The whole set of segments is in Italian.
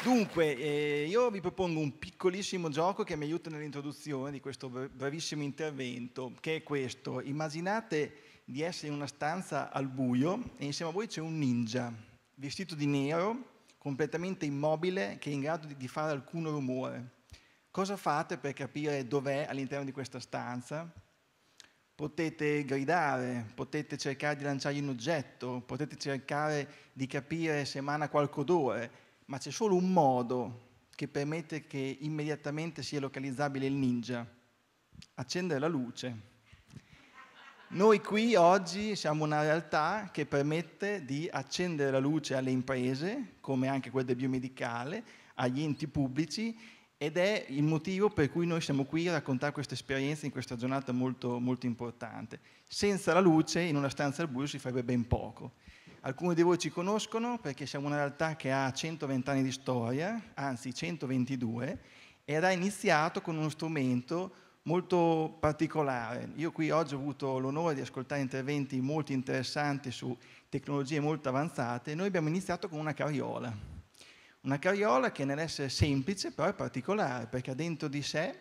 Dunque, eh, io vi propongo un piccolissimo gioco che mi aiuta nell'introduzione di questo bravissimo intervento, che è questo. Immaginate di essere in una stanza al buio e insieme a voi c'è un ninja, vestito di nero, completamente immobile, che è in grado di, di fare alcun rumore. Cosa fate per capire dov'è all'interno di questa stanza? Potete gridare, potete cercare di lanciargli un oggetto, potete cercare di capire se emana qualche odore ma c'è solo un modo che permette che immediatamente sia localizzabile il ninja, accendere la luce. Noi qui oggi siamo una realtà che permette di accendere la luce alle imprese, come anche quelle biomedicale, agli enti pubblici ed è il motivo per cui noi siamo qui a raccontare questa esperienza in questa giornata molto, molto importante. Senza la luce in una stanza al buio si farebbe ben poco. Alcuni di voi ci conoscono perché siamo una realtà che ha 120 anni di storia, anzi 122, ed ha iniziato con uno strumento molto particolare. Io qui oggi ho avuto l'onore di ascoltare interventi molto interessanti su tecnologie molto avanzate. Noi abbiamo iniziato con una carriola, una carriola che nell'essere semplice però è particolare perché ha dentro di sé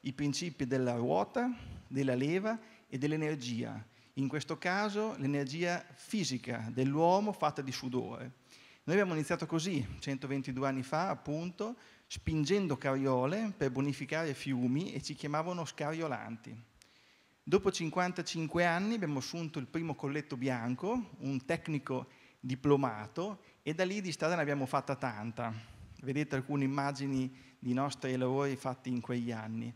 i principi della ruota, della leva e dell'energia in questo caso l'energia fisica dell'uomo fatta di sudore. Noi abbiamo iniziato così 122 anni fa, appunto, spingendo carriole per bonificare fiumi e ci chiamavano scariolanti. Dopo 55 anni abbiamo assunto il primo colletto bianco, un tecnico diplomato, e da lì di strada ne abbiamo fatta tanta. Vedete alcune immagini di nostri lavori fatti in quegli anni.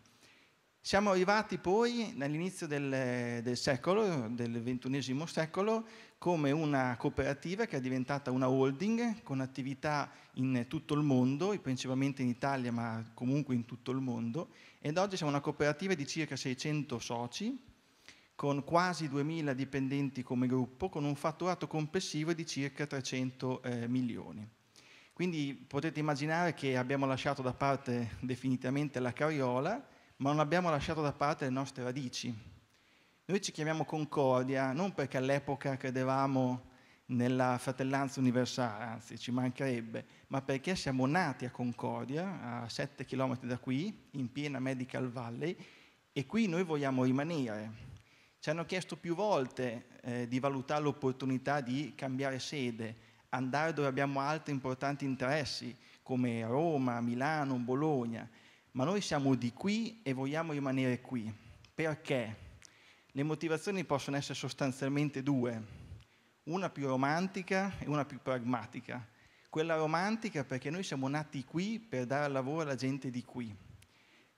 Siamo arrivati poi all'inizio del, del, secolo, del XXI secolo, come una cooperativa che è diventata una holding con attività in tutto il mondo, principalmente in Italia ma comunque in tutto il mondo, ed oggi siamo una cooperativa di circa 600 soci, con quasi 2.000 dipendenti come gruppo, con un fatturato complessivo di circa 300 eh, milioni. Quindi potete immaginare che abbiamo lasciato da parte definitivamente la carriola ma non abbiamo lasciato da parte le nostre radici. Noi ci chiamiamo Concordia non perché all'epoca credevamo nella fratellanza universale, anzi ci mancherebbe, ma perché siamo nati a Concordia, a 7 km da qui, in piena Medical Valley, e qui noi vogliamo rimanere. Ci hanno chiesto più volte eh, di valutare l'opportunità di cambiare sede, andare dove abbiamo altri importanti interessi, come Roma, Milano, Bologna, ma noi siamo di qui e vogliamo rimanere qui. Perché? Le motivazioni possono essere sostanzialmente due, una più romantica e una più pragmatica. Quella romantica perché noi siamo nati qui per dare lavoro alla gente di qui.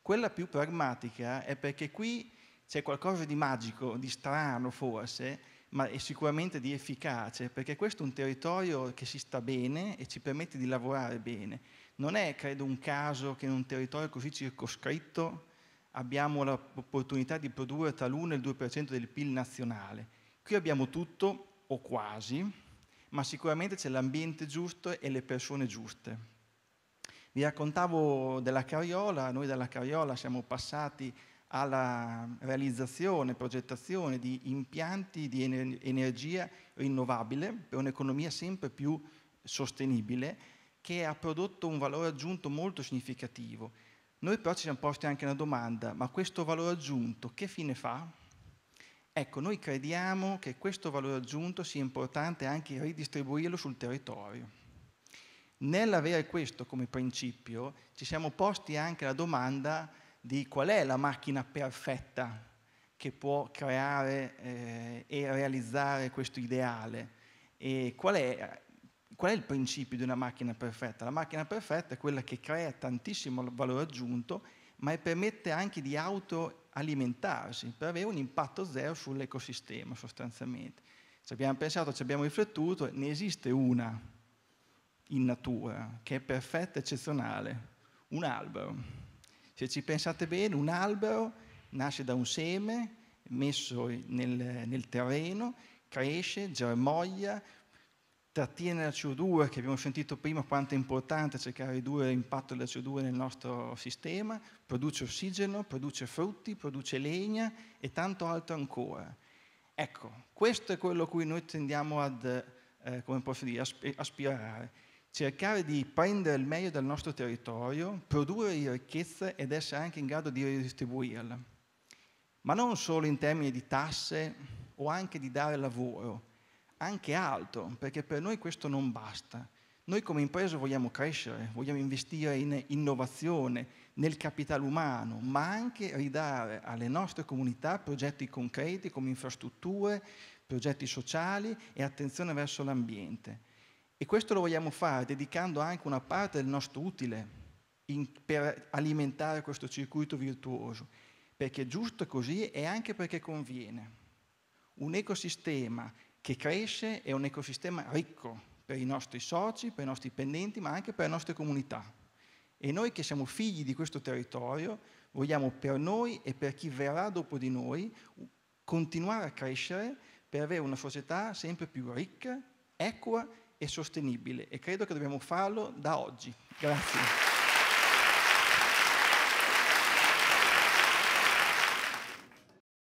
Quella più pragmatica è perché qui c'è qualcosa di magico, di strano forse, ma è sicuramente di efficace, perché questo è un territorio che si sta bene e ci permette di lavorare bene. Non è, credo, un caso che in un territorio così circoscritto abbiamo l'opportunità di produrre tra l'1 e il 2% del PIL nazionale. Qui abbiamo tutto, o quasi, ma sicuramente c'è l'ambiente giusto e le persone giuste. Vi raccontavo della Cariola, noi dalla Cariola siamo passati alla realizzazione, e progettazione di impianti di energia rinnovabile per un'economia sempre più sostenibile che ha prodotto un valore aggiunto molto significativo. Noi però ci siamo posti anche una domanda, ma questo valore aggiunto che fine fa? Ecco, noi crediamo che questo valore aggiunto sia importante anche ridistribuirlo sul territorio. Nell'avere questo come principio ci siamo posti anche la domanda di qual è la macchina perfetta che può creare eh, e realizzare questo ideale e qual è, qual è, il principio di una macchina perfetta. La macchina perfetta è quella che crea tantissimo valore aggiunto, ma permette anche di autoalimentarsi per avere un impatto zero sull'ecosistema sostanzialmente. Ci abbiamo pensato, ci abbiamo riflettuto, ne esiste una in natura che è perfetta, eccezionale, un albero se ci pensate bene, un albero nasce da un seme messo nel, nel terreno, cresce, germoglia, trattiene la CO2 che abbiamo sentito prima quanto è importante cercare di ridurre l'impatto della CO2 nel nostro sistema, produce ossigeno, produce frutti, produce legna e tanto altro ancora. Ecco, questo è quello a cui noi tendiamo ad, eh, come posso dire, aspirare cercare di prendere il meglio dal nostro territorio, produrre ricchezze ed essere anche in grado di ridistribuirla. Ma non solo in termini di tasse o anche di dare lavoro, anche altro, perché per noi questo non basta. Noi come impresa vogliamo crescere, vogliamo investire in innovazione, nel capitale umano, ma anche ridare alle nostre comunità progetti concreti come infrastrutture, progetti sociali e attenzione verso l'ambiente. E questo lo vogliamo fare dedicando anche una parte del nostro utile in, per alimentare questo circuito virtuoso, perché è giusto così e anche perché conviene. Un ecosistema che cresce è un ecosistema ricco per i nostri soci, per i nostri dipendenti, ma anche per le nostre comunità. E noi che siamo figli di questo territorio vogliamo per noi e per chi verrà dopo di noi continuare a crescere per avere una società sempre più ricca, equa e e sostenibile e credo che dobbiamo farlo da oggi. Grazie.